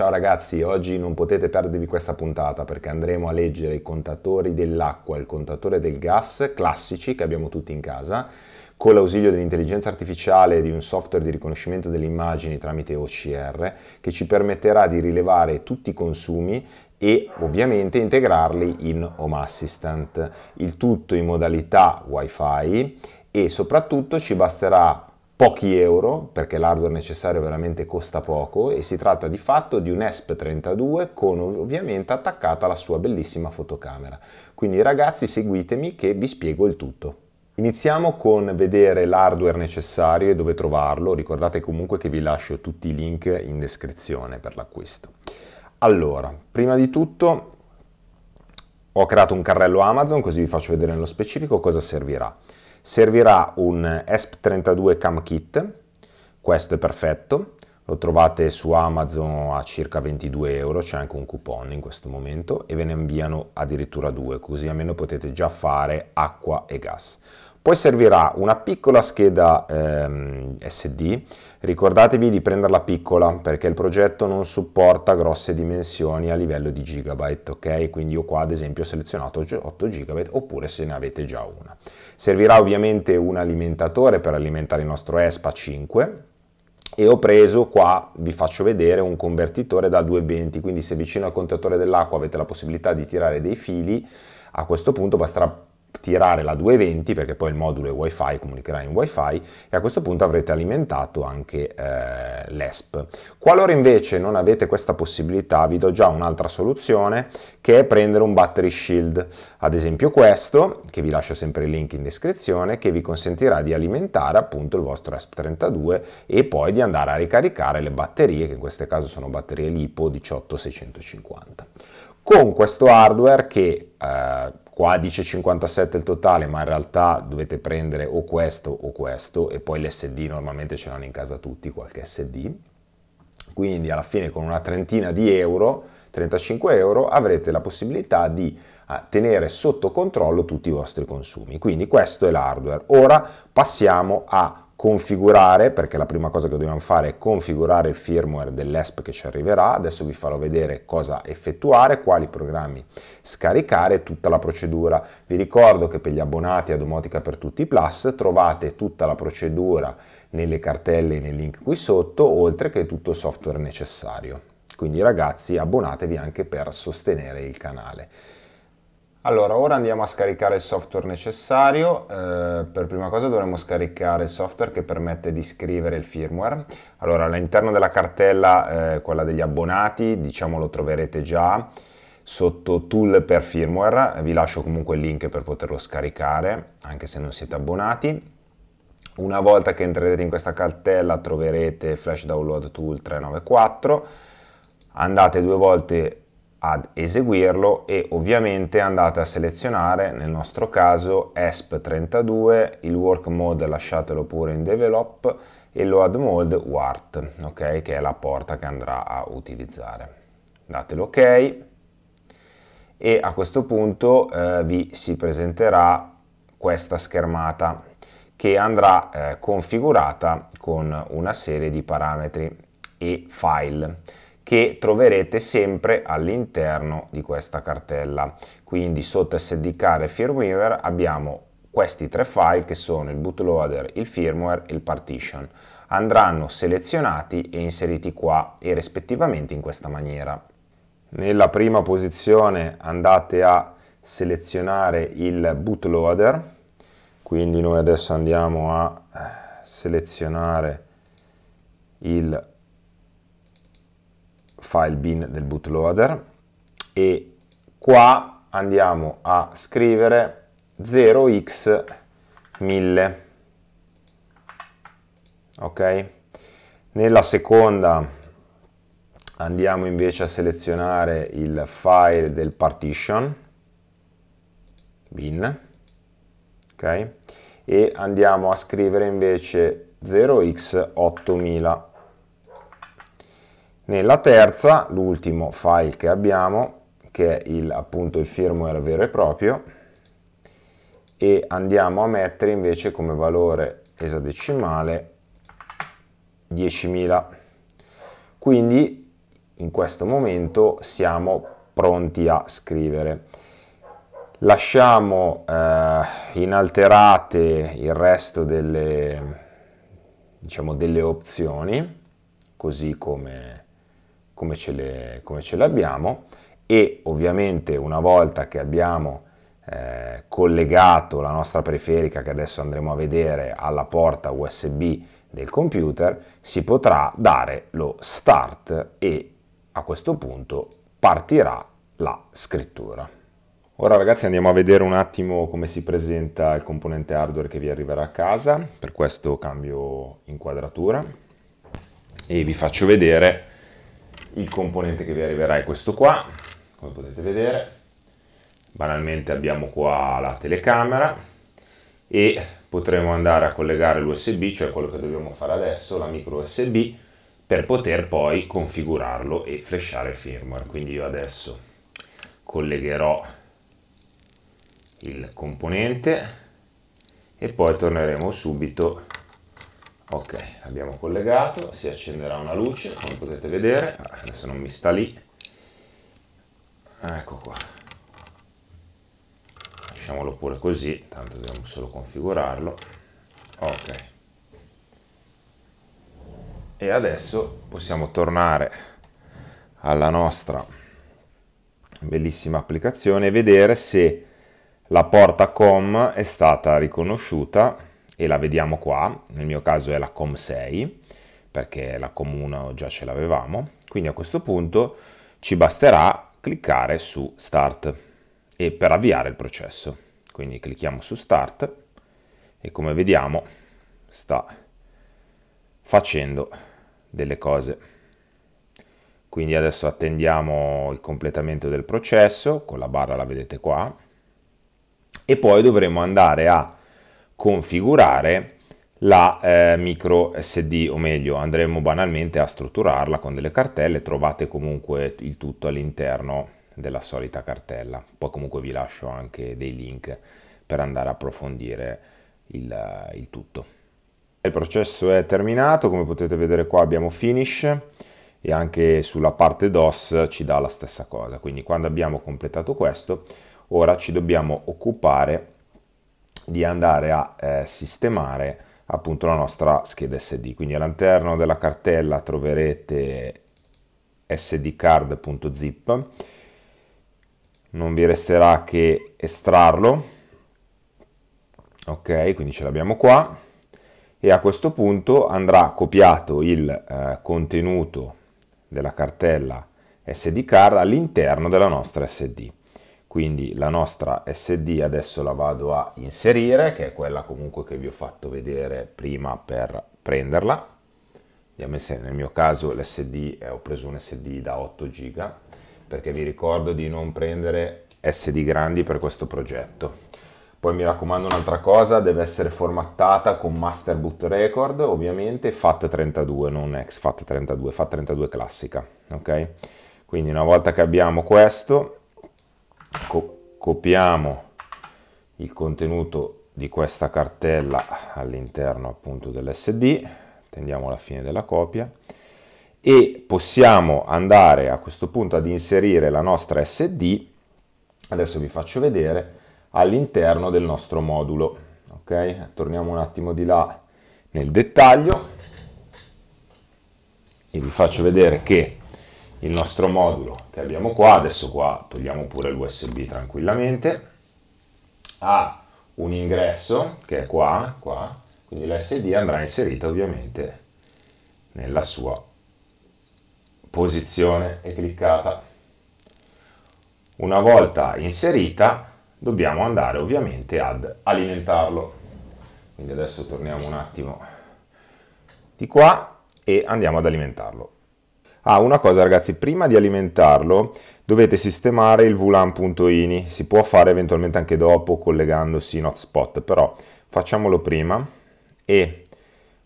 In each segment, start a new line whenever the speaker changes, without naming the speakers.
Ciao ragazzi, oggi non potete perdervi questa puntata perché andremo a leggere i contatori dell'acqua e il contatore del gas classici che abbiamo tutti in casa con l'ausilio dell'intelligenza artificiale e di un software di riconoscimento delle immagini tramite OCR che ci permetterà di rilevare tutti i consumi e ovviamente integrarli in Home Assistant. Il tutto in modalità WiFi e soprattutto ci basterà pochi euro, perché l'hardware necessario veramente costa poco, e si tratta di fatto di un ESP32 con ovviamente attaccata la sua bellissima fotocamera. Quindi ragazzi seguitemi che vi spiego il tutto. Iniziamo con vedere l'hardware necessario e dove trovarlo, ricordate comunque che vi lascio tutti i link in descrizione per l'acquisto. Allora, prima di tutto ho creato un carrello Amazon così vi faccio vedere nello specifico cosa servirà. Servirà un ESP32 Cam Kit, questo è perfetto, lo trovate su Amazon a circa 22 euro, c'è anche un coupon in questo momento e ve ne inviano addirittura due, così almeno potete già fare acqua e gas. Poi servirà una piccola scheda ehm, SD Ricordatevi di prenderla piccola perché il progetto non supporta grosse dimensioni a livello di gigabyte, ok? Quindi io qua ad esempio ho selezionato 8 gigabyte oppure se ne avete già una. Servirà ovviamente un alimentatore per alimentare il nostro ESPA 5 e ho preso qua, vi faccio vedere, un convertitore da 220, quindi se vicino al contatore dell'acqua avete la possibilità di tirare dei fili, a questo punto basterà tirare la 220 perché poi il modulo è wifi comunicherà in wifi e a questo punto avrete alimentato anche eh, l'ESP qualora invece non avete questa possibilità vi do già un'altra soluzione che è prendere un battery shield ad esempio questo che vi lascio sempre il link in descrizione che vi consentirà di alimentare appunto il vostro ESP 32 e poi di andare a ricaricare le batterie che in questo caso sono batterie LiPo 18650 con questo hardware che eh, qua dice 57 il totale, ma in realtà dovete prendere o questo o questo e poi l'SD normalmente ce l'hanno in casa tutti, qualche SD. Quindi alla fine con una trentina di euro, 35 euro, avrete la possibilità di ah, tenere sotto controllo tutti i vostri consumi. Quindi questo è l'hardware. Ora passiamo a configurare, perché la prima cosa che dobbiamo fare è configurare il firmware dell'ESP che ci arriverà, adesso vi farò vedere cosa effettuare, quali programmi scaricare, tutta la procedura. Vi ricordo che per gli abbonati a Domotica per tutti Plus trovate tutta la procedura nelle cartelle e nel link qui sotto, oltre che tutto il software necessario. Quindi ragazzi abbonatevi anche per sostenere il canale. Allora, ora andiamo a scaricare il software necessario. Eh, per prima cosa dovremo scaricare il software che permette di scrivere il firmware. Allora, all'interno della cartella, eh, quella degli abbonati, diciamo lo troverete già sotto tool per firmware. Vi lascio comunque il link per poterlo scaricare, anche se non siete abbonati. Una volta che entrerete in questa cartella troverete Flash Download Tool 394. Andate due volte ad eseguirlo e ovviamente andate a selezionare nel nostro caso ESP32, il work mode lasciatelo pure in develop e load mode WART, ok? che è la porta che andrà a utilizzare. Date l'ok e a questo punto eh, vi si presenterà questa schermata che andrà eh, configurata con una serie di parametri e file che troverete sempre all'interno di questa cartella. Quindi sotto SDK e firmware abbiamo questi tre file che sono il bootloader, il firmware e il partition. Andranno selezionati e inseriti qua e rispettivamente in questa maniera. Nella prima posizione andate a selezionare il bootloader, quindi noi adesso andiamo a selezionare il file bin del bootloader e qua andiamo a scrivere 0x1000 ok nella seconda andiamo invece a selezionare il file del partition bin ok e andiamo a scrivere invece 0x8000 nella terza, l'ultimo file che abbiamo, che è il, appunto il firmware vero e proprio, e andiamo a mettere invece come valore esadecimale 10.000. Quindi in questo momento siamo pronti a scrivere. Lasciamo eh, inalterate il resto delle, diciamo, delle opzioni, così come come ce le, l'abbiamo e ovviamente una volta che abbiamo eh, collegato la nostra periferica che adesso andremo a vedere alla porta USB del computer si potrà dare lo start e a questo punto partirà la scrittura. Ora ragazzi andiamo a vedere un attimo come si presenta il componente hardware che vi arriverà a casa, per questo cambio inquadratura e vi faccio vedere il componente che vi arriverà è questo qua, come potete vedere. Banalmente abbiamo qua la telecamera e potremo andare a collegare l'USB, cioè quello che dobbiamo fare adesso, la micro USB, per poter poi configurarlo e flashare il firmware. Quindi io adesso collegherò il componente e poi torneremo subito Ok, abbiamo collegato, si accenderà una luce, come potete vedere, adesso non mi sta lì. Ecco qua. Lasciamolo pure così, tanto dobbiamo solo configurarlo. Ok. E adesso possiamo tornare alla nostra bellissima applicazione e vedere se la porta com è stata riconosciuta e la vediamo qua, nel mio caso è la COM6 perché la COM1 già ce l'avevamo, quindi a questo punto ci basterà cliccare su Start e per avviare il processo. Quindi clicchiamo su Start e come vediamo sta facendo delle cose. Quindi adesso attendiamo il completamento del processo, con la barra la vedete qua, e poi dovremo andare a configurare la eh, micro SD, o meglio andremo banalmente a strutturarla con delle cartelle, trovate comunque il tutto all'interno della solita cartella. Poi comunque vi lascio anche dei link per andare a approfondire il, il tutto. Il processo è terminato, come potete vedere qua abbiamo finish e anche sulla parte DOS ci dà la stessa cosa. Quindi quando abbiamo completato questo, ora ci dobbiamo occupare di andare a eh, sistemare appunto la nostra scheda SD. Quindi all'interno della cartella troverete sdcard.zip, non vi resterà che estrarlo, ok, quindi ce l'abbiamo qua, e a questo punto andrà copiato il eh, contenuto della cartella SD card all'interno della nostra SD quindi la nostra SD adesso la vado a inserire, che è quella comunque che vi ho fatto vedere prima per prenderla. Nel mio caso l'SD, eh, ho preso un SD da 8 GB, perché vi ricordo di non prendere SD grandi per questo progetto. Poi mi raccomando un'altra cosa, deve essere formattata con Master Boot Record, ovviamente FAT32, non ex FAT32, FAT32 classica, ok? Quindi una volta che abbiamo questo, co copiamo il contenuto di questa cartella all'interno appunto dell'SD, tendiamo la fine della copia e possiamo andare a questo punto ad inserire la nostra SD, adesso vi faccio vedere, all'interno del nostro modulo. Ok, torniamo un attimo di là nel dettaglio e vi faccio vedere che il nostro modulo che abbiamo qua, adesso qua togliamo pure l'USB tranquillamente, ha un ingresso che è qua, qua quindi l'SD andrà inserita ovviamente nella sua posizione e cliccata. Una volta inserita dobbiamo andare ovviamente ad alimentarlo. Quindi adesso torniamo un attimo di qua e andiamo ad alimentarlo. Ah, una cosa ragazzi, prima di alimentarlo dovete sistemare il vlan.ini, si può fare eventualmente anche dopo collegandosi in hotspot, però facciamolo prima e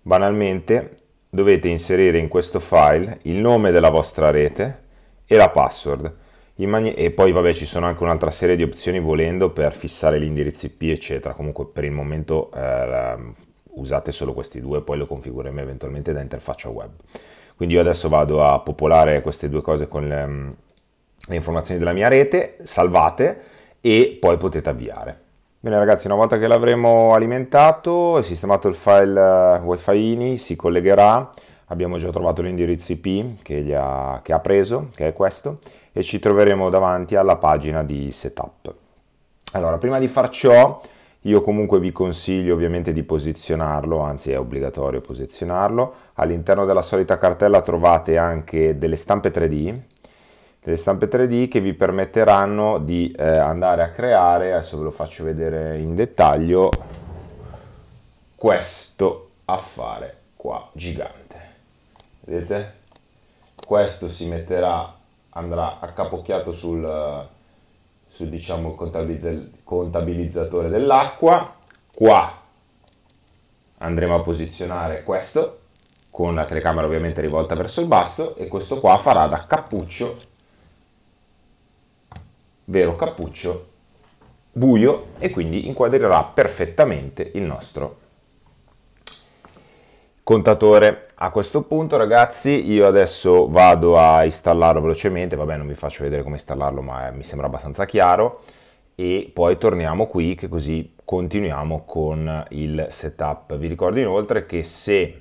banalmente dovete inserire in questo file il nome della vostra rete e la password. e poi vabbè ci sono anche un'altra serie di opzioni volendo per fissare gli indirizzi IP eccetera, comunque per il momento eh, usate solo questi due, poi lo configureremo eventualmente da interfaccia web. Quindi io adesso vado a popolare queste due cose con le, mm, le informazioni della mia rete, salvate e poi potete avviare. Bene ragazzi, una volta che l'avremo alimentato e sistemato il file eh, ini si collegherà, abbiamo già trovato l'indirizzo IP che ha, che ha preso, che è questo, e ci troveremo davanti alla pagina di setup. Allora, prima di far ciò io comunque vi consiglio ovviamente di posizionarlo, anzi è obbligatorio posizionarlo. All'interno della solita cartella trovate anche delle stampe 3D, delle stampe 3D che vi permetteranno di eh, andare a creare, adesso ve lo faccio vedere in dettaglio, questo affare qua gigante. Vedete? Questo si metterà, andrà accapocchiato sul su diciamo il contabilizz- contabilizzatore dell'acqua. Qua andremo a posizionare questo con la telecamera ovviamente rivolta verso il basso e questo qua farà da cappuccio, vero cappuccio buio e quindi inquadrerà perfettamente il nostro contatore a questo punto ragazzi io adesso vado a installarlo velocemente, vabbè non vi faccio vedere come installarlo ma eh, mi sembra abbastanza chiaro e poi torniamo qui che così continuiamo con il setup. Vi ricordo inoltre che se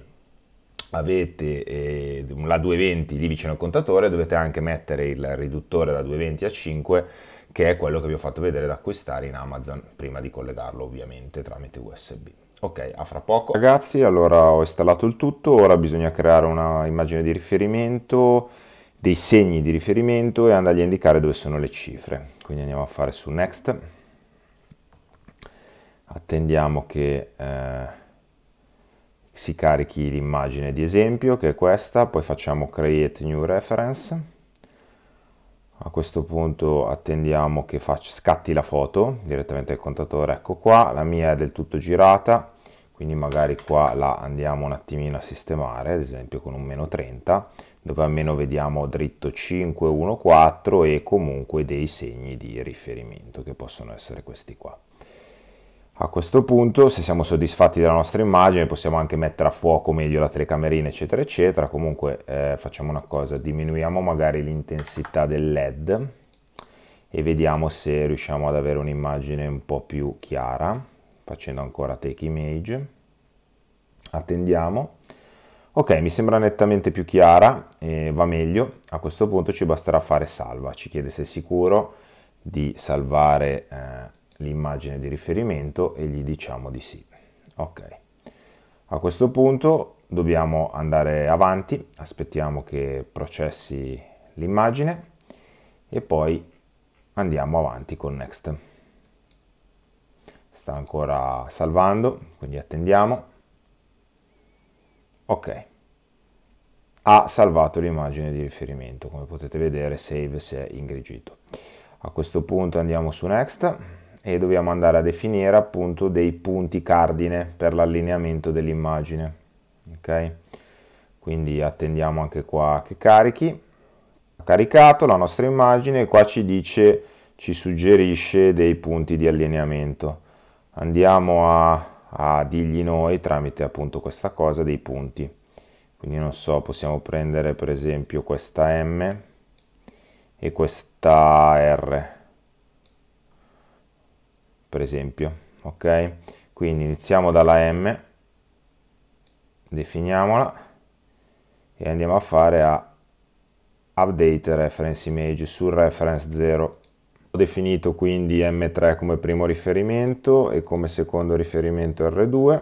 avete eh, la 220 lì vicino al contatore dovete anche mettere il riduttore da 220 a 5 che è quello che vi ho fatto vedere da acquistare in Amazon prima di collegarlo ovviamente tramite USB. Ok, a fra poco. Ragazzi, allora ho installato il tutto, ora bisogna creare una immagine di riferimento, dei segni di riferimento e andargli a indicare dove sono le cifre. Quindi andiamo a fare su Next. Attendiamo che eh, si carichi l'immagine di esempio, che è questa, poi facciamo Create New Reference a questo punto attendiamo che faccia, scatti la foto direttamente al contatore, ecco qua, la mia è del tutto girata, quindi magari qua la andiamo un attimino a sistemare, ad esempio con un meno 30, dove almeno vediamo dritto 5, 1, 4 e comunque dei segni di riferimento che possono essere questi qua. A questo punto, se siamo soddisfatti della nostra immagine, possiamo anche mettere a fuoco meglio la telecamerina, eccetera, eccetera. Comunque eh, facciamo una cosa, diminuiamo magari l'intensità del LED e vediamo se riusciamo ad avere un'immagine un po' più chiara, facendo ancora take image. Attendiamo. Ok, mi sembra nettamente più chiara e va meglio. A questo punto ci basterà fare salva. Ci chiede se è sicuro di salvare... Eh, l'immagine di riferimento e gli diciamo di sì. Ok. A questo punto dobbiamo andare avanti, aspettiamo che processi l'immagine e poi andiamo avanti con next. Sta ancora salvando, quindi attendiamo. Ok. Ha salvato l'immagine di riferimento, come potete vedere save si è ingrigito. A questo punto andiamo su next e dobbiamo andare a definire appunto dei punti cardine per l'allineamento dell'immagine. Ok? Quindi attendiamo anche qua che carichi. Ha caricato la nostra immagine e qua ci dice, ci suggerisce dei punti di allineamento. Andiamo a, a dirgli noi tramite appunto questa cosa dei punti. Quindi non so, possiamo prendere per esempio questa M e questa R per esempio, ok? Quindi iniziamo dalla M, definiamola e andiamo a fare a update reference image sul reference 0. Ho definito quindi M3 come primo riferimento e come secondo riferimento R2,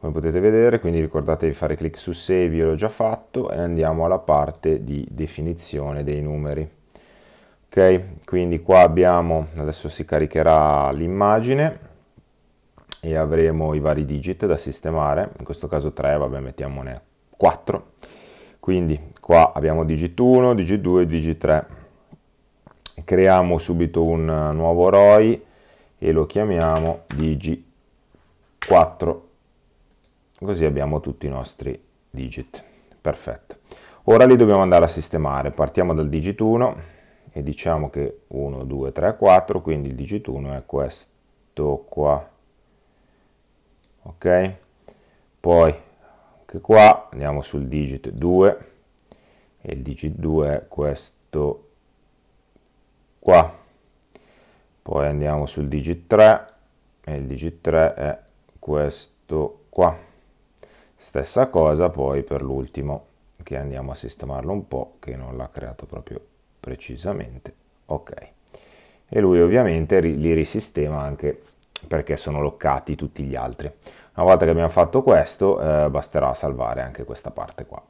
come potete vedere, quindi ricordatevi di fare clic su save, io l'ho già fatto, e andiamo alla parte di definizione dei numeri ok quindi qua abbiamo adesso si caricherà l'immagine e avremo i vari digit da sistemare in questo caso 3 vabbè mettiamone 4 quindi qua abbiamo digit 1 digit 2 digit 3 creiamo subito un nuovo ROI e lo chiamiamo digit 4 così abbiamo tutti i nostri digit perfetto ora li dobbiamo andare a sistemare partiamo dal digit 1 e diciamo che 1, 2, 3, 4, quindi il digito 1 è questo qua, ok? Poi anche qua andiamo sul digit 2 e il digit 2 è questo qua, poi andiamo sul digit 3 e il digit 3 è questo qua. Stessa cosa poi per l'ultimo che andiamo a sistemarlo un po' che non l'ha creato proprio precisamente. Ok. E lui ovviamente li risistema anche perché sono loccati tutti gli altri. Una volta che abbiamo fatto questo, eh, basterà salvare anche questa parte qua.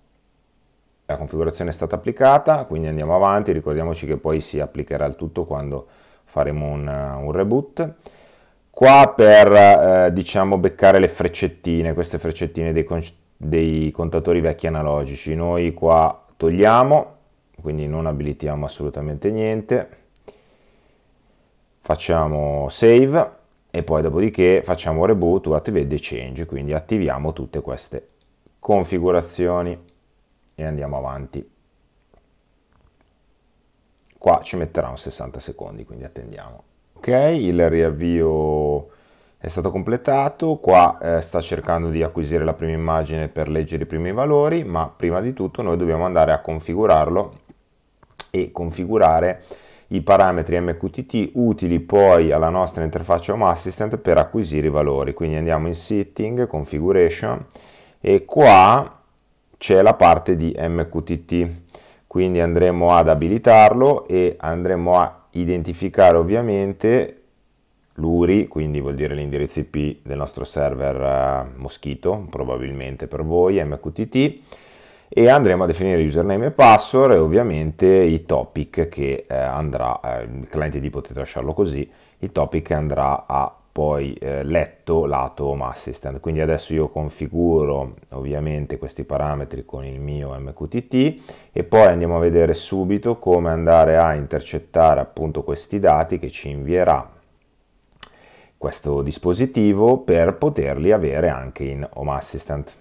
La configurazione è stata applicata, quindi andiamo avanti, ricordiamoci che poi si applicherà il tutto quando faremo un, un reboot. Qua per, eh, diciamo, beccare le freccettine, queste freccettine dei, dei contatori vecchi analogici, noi qua togliamo, quindi non abilitiamo assolutamente niente facciamo save e poi dopodiché facciamo reboot to activate the change quindi attiviamo tutte queste configurazioni e andiamo avanti qua ci metterà un 60 secondi quindi attendiamo ok il riavvio è stato completato, qua eh, sta cercando di acquisire la prima immagine per leggere i primi valori, ma prima di tutto noi dobbiamo andare a configurarlo e configurare i parametri MQTT utili poi alla nostra interfaccia Home Assistant per acquisire i valori. Quindi andiamo in Setting, Configuration e qua c'è la parte di MQTT. Quindi andremo ad abilitarlo e andremo a identificare ovviamente l'URI, quindi vuol dire l'indirizzo IP del nostro server eh, Moschito, probabilmente per voi, MQTT e andremo a definire username e password e ovviamente i topic che eh, andrà, eh, il cliente ID potete lasciarlo così, il topic andrà a poi eh, letto lato home assistant. Quindi adesso io configuro ovviamente questi parametri con il mio MQTT e poi andiamo a vedere subito come andare a intercettare appunto questi dati che ci invierà questo dispositivo per poterli avere anche in home assistant.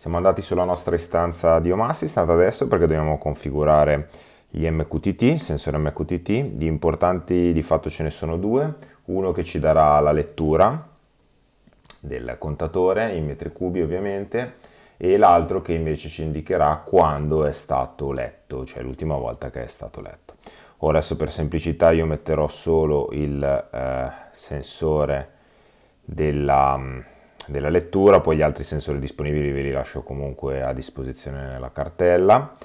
Siamo andati sulla nostra istanza di Home adesso perché dobbiamo configurare gli MQTT, il sensore MQTT, di importanti di fatto ce ne sono due, uno che ci darà la lettura del contatore in metri cubi ovviamente e l'altro che invece ci indicherà quando è stato letto, cioè l'ultima volta che è stato letto. Ora adesso per semplicità io metterò solo il eh, sensore della mm, della lettura, poi gli altri sensori disponibili ve li lascio comunque a disposizione nella cartella.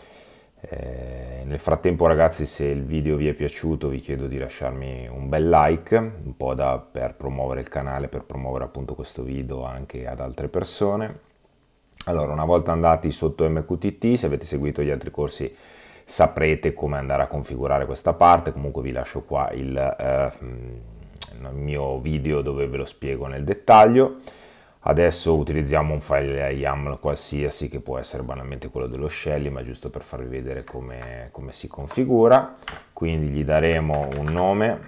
Eh, nel frattempo ragazzi se il video vi è piaciuto vi chiedo di lasciarmi un bel like, un po' da, per promuovere il canale, per promuovere appunto questo video anche ad altre persone. Allora una volta andati sotto MQTT, se avete seguito gli altri corsi saprete come andare a configurare questa parte, comunque vi lascio qua il... Eh, mm, mio video dove ve lo spiego nel dettaglio. Adesso utilizziamo un file YAML qualsiasi che può essere banalmente quello dello Shelly, ma giusto per farvi vedere come, come si configura. Quindi gli daremo un nome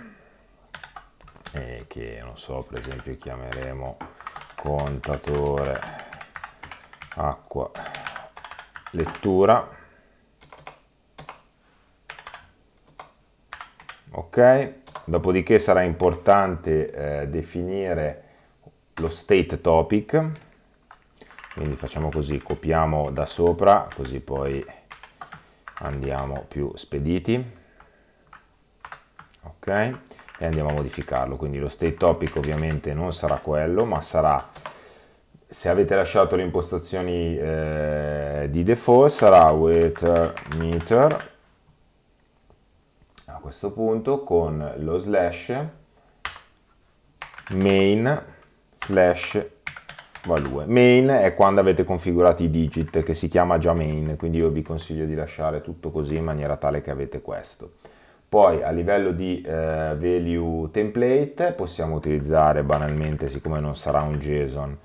eh, che non so, per esempio chiameremo contatore acqua lettura. Ok, dopodiché sarà importante eh, definire lo state topic quindi facciamo così copiamo da sopra così poi andiamo più spediti ok e andiamo a modificarlo quindi lo state topic ovviamente non sarà quello ma sarà se avete lasciato le impostazioni eh, di default sarà with meter a questo punto con lo slash main slash value. Main è quando avete configurato i digit che si chiama già main, quindi io vi consiglio di lasciare tutto così in maniera tale che avete questo. Poi a livello di eh, value template possiamo utilizzare banalmente, siccome non sarà un JSON,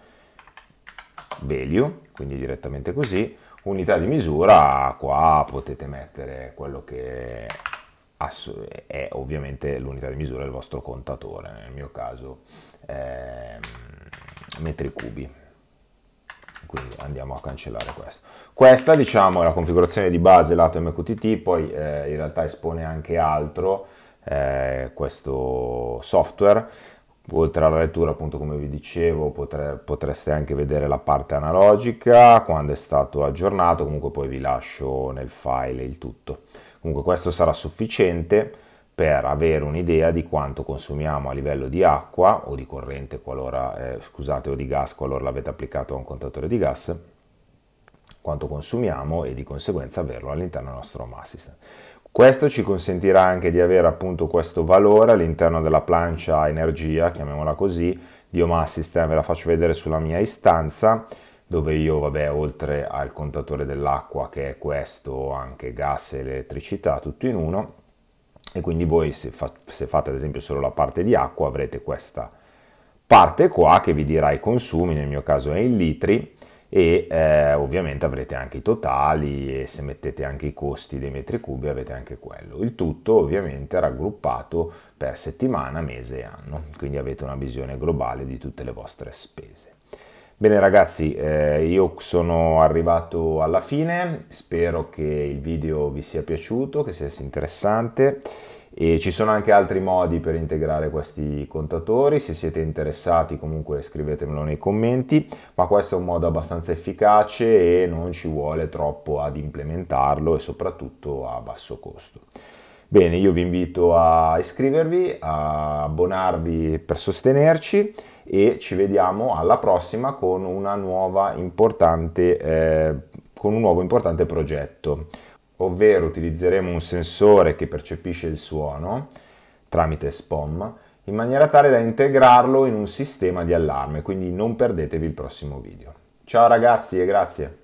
value, quindi direttamente così, unità di misura, qua potete mettere quello che è ovviamente l'unità di misura del vostro contatore, nel mio caso eh, metri cubi. Quindi andiamo a cancellare questo. Questa diciamo è la configurazione di base lato MQTT, poi eh, in realtà espone anche altro eh, questo software. Oltre alla lettura, appunto come vi dicevo, potre, potreste anche vedere la parte analogica, quando è stato aggiornato, comunque poi vi lascio nel file il tutto. Comunque questo sarà sufficiente per avere un'idea di quanto consumiamo a livello di acqua o di corrente qualora, eh, scusate, o di gas qualora l'avete applicato a un contatore di gas, quanto consumiamo e di conseguenza averlo all'interno del nostro home assistant. Questo ci consentirà anche di avere appunto questo valore all'interno della plancia energia, chiamiamola così, di Home Assistant, ve la faccio vedere sulla mia istanza, dove io, vabbè, oltre al contatore dell'acqua che è questo, ho anche gas e elettricità, tutto in uno, e quindi voi se, fa, se, fate ad esempio solo la parte di acqua avrete questa parte qua che vi dirà i consumi, nel mio caso è in litri, e eh, ovviamente avrete anche i totali e se mettete anche i costi dei metri cubi avete anche quello. Il tutto ovviamente raggruppato per settimana, mese e anno, quindi avete una visione globale di tutte le vostre spese. Bene ragazzi, eh, io sono arrivato alla fine, spero che il video vi sia piaciuto, che sia interessante e ci sono anche altri modi per integrare questi contatori, se siete interessati comunque scrivetemelo nei commenti, ma questo è un modo abbastanza efficace e non ci vuole troppo ad implementarlo e soprattutto a basso costo. Bene, io vi invito a iscrivervi, a abbonarvi per sostenerci e ci vediamo alla prossima con, eh, con un nuovo importante progetto, ovvero utilizzeremo un sensore che percepisce il suono tramite SPOM in maniera tale da integrarlo in un sistema di allarme, quindi non perdetevi il prossimo video. Ciao ragazzi e grazie!